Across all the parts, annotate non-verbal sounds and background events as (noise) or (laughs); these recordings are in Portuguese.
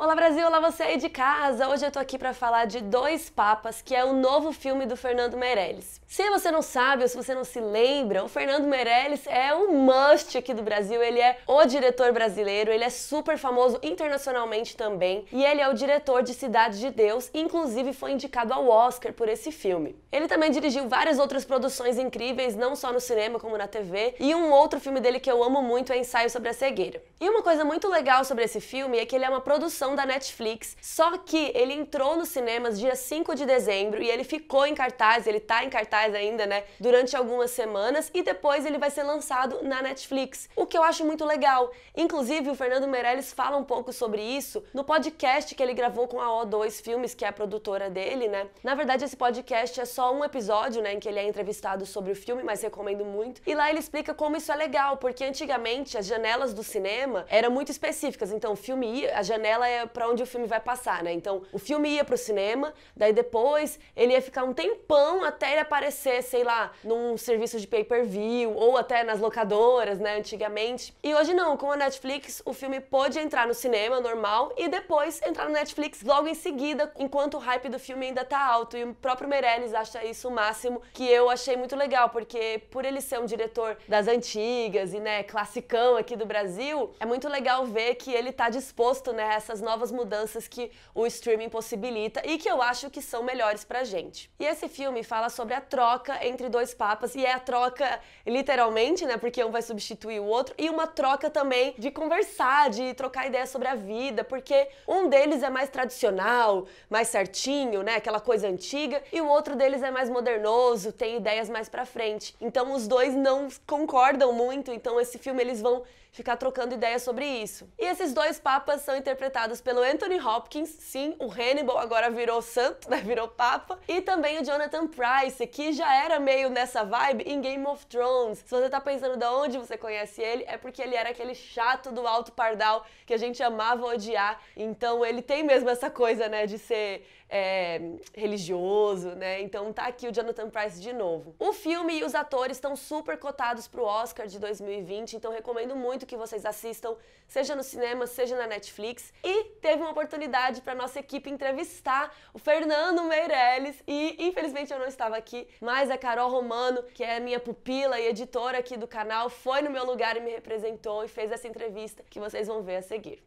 Olá Brasil, olá você aí de casa! Hoje eu tô aqui para falar de Dois Papas, que é o novo filme do Fernando Meirelles. Se você não sabe ou se você não se lembra, o Fernando Meirelles é um must aqui do Brasil, ele é o diretor brasileiro, ele é super famoso internacionalmente também, e ele é o diretor de Cidade de Deus, inclusive foi indicado ao Oscar por esse filme. Ele também dirigiu várias outras produções incríveis, não só no cinema como na TV, e um outro filme dele que eu amo muito é Ensaio sobre a Cegueira. E uma coisa muito legal sobre esse filme é que ele é uma produção produção da Netflix. Só que ele entrou nos cinemas dia 5 de dezembro e ele ficou em cartaz, ele tá em cartaz ainda, né, durante algumas semanas e depois ele vai ser lançado na Netflix, o que eu acho muito legal. Inclusive, o Fernando Meirelles fala um pouco sobre isso no podcast que ele gravou com a O2 Filmes, que é a produtora dele, né. Na verdade, esse podcast é só um episódio, né, em que ele é entrevistado sobre o filme, mas recomendo muito. E lá ele explica como isso é legal, porque antigamente as janelas do cinema eram muito específicas, então o filme ia, a janela é para onde o filme vai passar, né? Então, o filme ia pro cinema, daí depois ele ia ficar um tempão até ele aparecer, sei lá, num serviço de pay-per-view ou até nas locadoras, né, antigamente. E hoje não, com a Netflix, o filme pode entrar no cinema normal e depois entrar no Netflix logo em seguida, enquanto o hype do filme ainda tá alto. E o próprio Meirelles acha isso o máximo, que eu achei muito legal, porque por ele ser um diretor das antigas e, né, classicão aqui do Brasil, é muito legal ver que ele tá disposto, né, a essas novas mudanças que o streaming possibilita e que eu acho que são melhores pra gente. E esse filme fala sobre a troca entre dois papas, e é a troca literalmente, né? Porque um vai substituir o outro, e uma troca também de conversar, de trocar ideias sobre a vida, porque um deles é mais tradicional, mais certinho, né? Aquela coisa antiga, e o outro deles é mais modernoso, tem ideias mais pra frente. Então os dois não concordam muito, então esse filme eles vão ficar trocando ideias sobre isso. E esses dois papas são interpretados pelo Anthony Hopkins, sim, o Hannibal agora virou santo, (laughs) né, virou papa, e também o Jonathan Price, que já era meio nessa vibe em Game of Thrones. Se você tá pensando de onde você conhece ele, é porque ele era aquele chato do alto pardal que a gente amava odiar. Então ele tem mesmo essa coisa, né, de ser é, religioso, né? Então tá aqui o Jonathan Price de novo. O filme e os atores estão super cotados pro Oscar de 2020, então recomendo muito que vocês assistam, seja no cinema, seja na Netflix. E teve uma oportunidade para nossa equipe entrevistar o Fernando Meirelles e infelizmente eu não estava aqui, mas a Carol Romano, que é minha pupila e editora aqui do canal, foi no meu lugar e me representou e fez essa entrevista que vocês vão ver a seguir.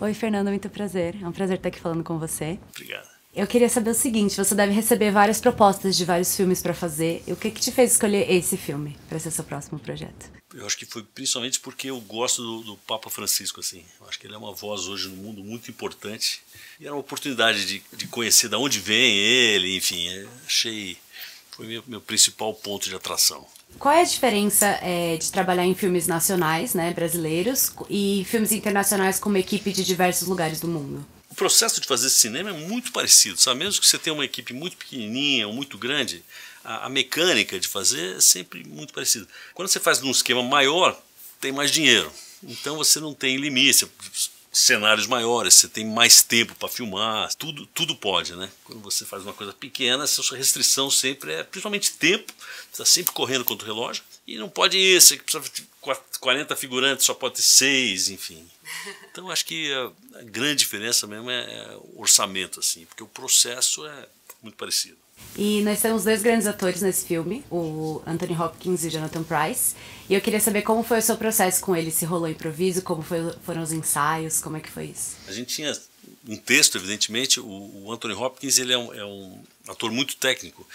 Oi, Fernando, muito prazer. É um prazer estar aqui falando com você. Obrigado. Eu queria saber o seguinte: você deve receber várias propostas de vários filmes para fazer. E o que, que te fez escolher esse filme para ser seu próximo projeto? Eu acho que foi principalmente porque eu gosto do, do, Papa Francisco, assim. Eu acho que ele é uma voz hoje no mundo muito importante. E era uma oportunidade de, de conhecer de onde vem ele, enfim. É, achei. Foi meu, meu principal ponto de atração. Qual é a diferença é, de trabalhar em filmes nacionais, né, brasileiros, e filmes internacionais com uma equipe de diversos lugares do mundo? o processo de fazer cinema é muito parecido, sabe? Mesmo que você tenha uma equipe muito pequenininha ou muito grande, a, a mecânica de fazer é sempre muito parecida. Quando você faz num esquema maior, tem mais dinheiro. Então você não tem limite, cenários maiores, você tem mais tempo para filmar, tudo, tudo pode, né? Quando você faz uma coisa pequena, essa sua restrição sempre é principalmente tempo, está sempre correndo contra o relógio e não pode isso, precisa de 40 figurantes, só pode ter seis, enfim. (laughs) Então acho que a, grande diferença mesmo é, é o orçamento, assim, porque o processo é muito parecido. E nós temos dois grandes atores nesse filme, o Anthony Hopkins e Jonathan Price. E eu queria saber como foi o seu processo com ele, se rolou improviso, como foi, foram os ensaios, como é que foi isso? A gente tinha um texto, evidentemente. O, o Anthony Hopkins ele é um, é um ator muito técnico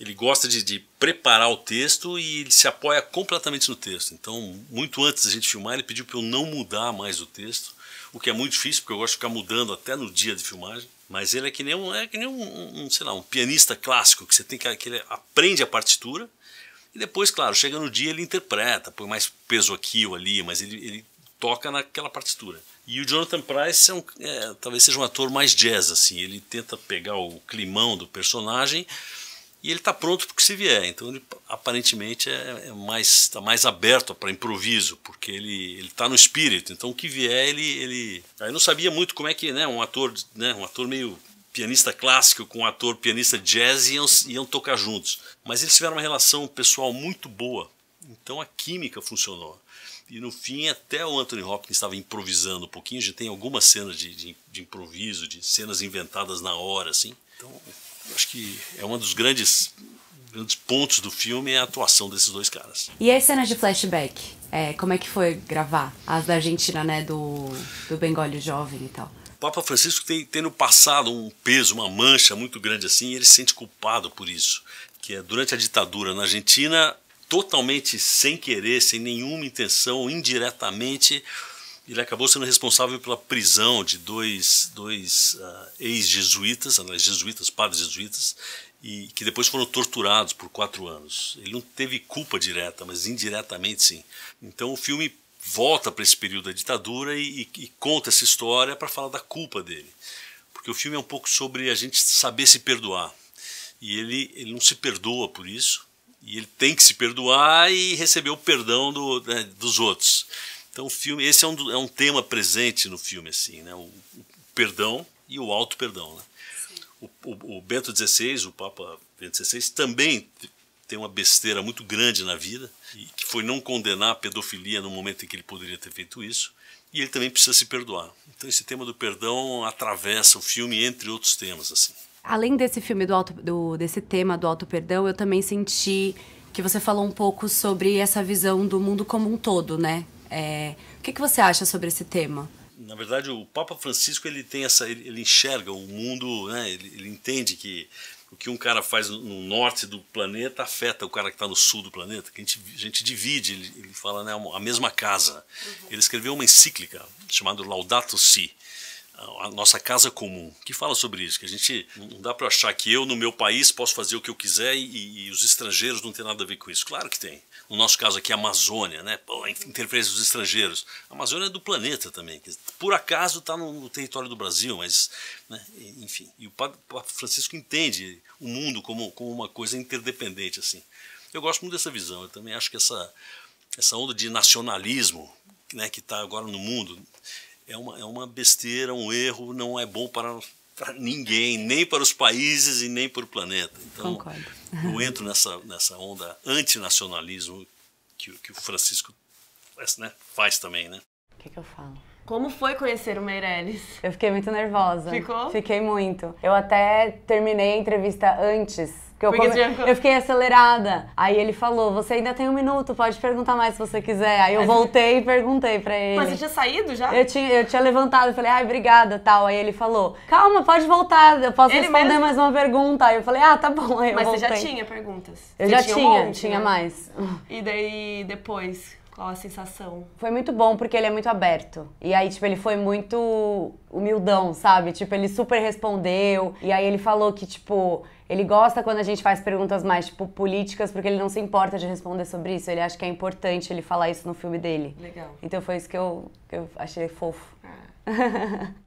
ele gosta de, de, preparar o texto e ele se apoia completamente no texto. Então, muito antes da gente filmar, ele pediu para eu não mudar mais o texto, o que é muito difícil, porque eu gosto de ficar mudando até no dia de filmagem. Mas ele é que nem um, é que nem um, um sei lá, um pianista clássico, que você tem que, que ele aprende a partitura e depois, claro, chega no dia ele interpreta, põe mais peso aqui ou ali, mas ele, ele toca naquela partitura. E o Jonathan Price é um, é, talvez seja um ator mais jazz, assim, ele tenta pegar o climão do personagem e ele está pronto porque se vier. Então ele aparentemente é, é mais está mais aberto para improviso, porque ele ele está no espírito. Então o que vier ele ele aí não sabia muito como é que né um ator né um ator meio pianista clássico com um ator pianista jazz iam, iam tocar juntos. Mas eles tiveram uma relação pessoal muito boa. Então a química funcionou. E no fim, até o Anthony Hopkins estava improvisando um pouquinho. a gente tem algumas cenas de, de, de improviso, de cenas inventadas na hora, assim. Então, acho que é um dos grandes, grandes pontos do filme é a atuação desses dois caras. E as cenas de flashback? É, como é que foi gravar? As da Argentina, né? Do, do Bengólio jovem e tal. O Papa Francisco tem, tem no passado um peso, uma mancha muito grande assim, e ele se sente culpado por isso. Que é durante a ditadura na Argentina, totalmente sem querer, sem nenhuma intenção, indiretamente, ele acabou sendo responsável pela prisão de dois, dois uh, ex-jesuítas, anais jesuítas, padres jesuítas, e que depois foram torturados por quatro anos. Ele não teve culpa direta, mas indiretamente sim. Então o filme volta para esse período da ditadura e, e, e conta essa história para falar da culpa dele. Porque o filme é um pouco sobre a gente saber se perdoar. E ele, ele não se perdoa por isso, e ele tem que se perdoar e receber o perdão do, né, dos outros. Então o filme, esse é um, é um tema presente no filme assim, né? O, o perdão e o alto perdão, né? O, o, o, Bento XVI, o Papa Bento XVI também tem uma besteira muito grande na vida, que foi não condenar a pedofilia no momento em que ele poderia ter feito isso, e ele também precisa se perdoar. Então esse tema do perdão atravessa o filme entre outros temas assim. Além desse filme do, alto, do desse tema do alto perdão, eu também senti que você falou um pouco sobre essa visão do mundo como um todo, né? É, o que, que você acha sobre esse tema? Na verdade, o Papa Francisco ele tem essa, ele, ele enxerga o mundo, né? ele, ele entende que o que um cara faz no norte do planeta afeta o cara que está no sul do planeta, que a gente, a gente divide, ele, ele, fala, né, a mesma casa. Uhum. Ele escreveu uma encíclica chamada Laudato Si, a nossa casa comum, que fala sobre isso, que a gente não dá para achar que eu no meu país posso fazer o que eu quiser e, e, os estrangeiros não tem nada a ver com isso. Claro que tem. No nosso caso aqui, a Amazônia, né? Interferência dos estrangeiros. A Amazônia é do planeta também, que por acaso está no, no, território do Brasil, mas, né? enfim. E o Papa Francisco entende o mundo como, como uma coisa interdependente assim. Eu gosto muito dessa visão. Eu também acho que essa essa onda de nacionalismo, né, que está agora no mundo é uma, é uma besteira, um erro, não é bom para, para ninguém, nem para os países e nem para o planeta. Então, Concordo. eu entro nessa, nessa onda antinacionalismo que, que o Francisco né, faz também, né? O que, é que eu falo? Como foi conhecer o Meirelles? Eu fiquei muito nervosa. Ficou? Fiquei muito. Eu até terminei a entrevista antes porque eu, Porque come... eu fiquei acelerada. Aí ele falou: Você ainda tem um minuto, pode perguntar mais se você quiser. Aí eu voltei e perguntei pra ele. Mas você tinha saído já? Eu tinha, eu tinha levantado, eu falei: Ai, obrigada tal. Aí ele falou: Calma, pode voltar, eu posso ele responder mesmo? mais uma pergunta. Aí eu falei: Ah, tá bom. Aí Mas voltei. você já tinha perguntas? Eu você já tinha, tinha, monte, tinha né? mais. E daí depois? Qual a sensação? Foi muito bom porque ele é muito aberto. E aí, tipo, ele foi muito humildão, sabe? Tipo, ele super respondeu. E aí ele falou que, tipo, ele gosta quando a gente faz perguntas mais, tipo, políticas, porque ele não se importa de responder sobre isso. Ele acha que é importante ele falar isso no filme dele. Legal. Então foi isso que eu, que eu achei fofo. Ah. (laughs)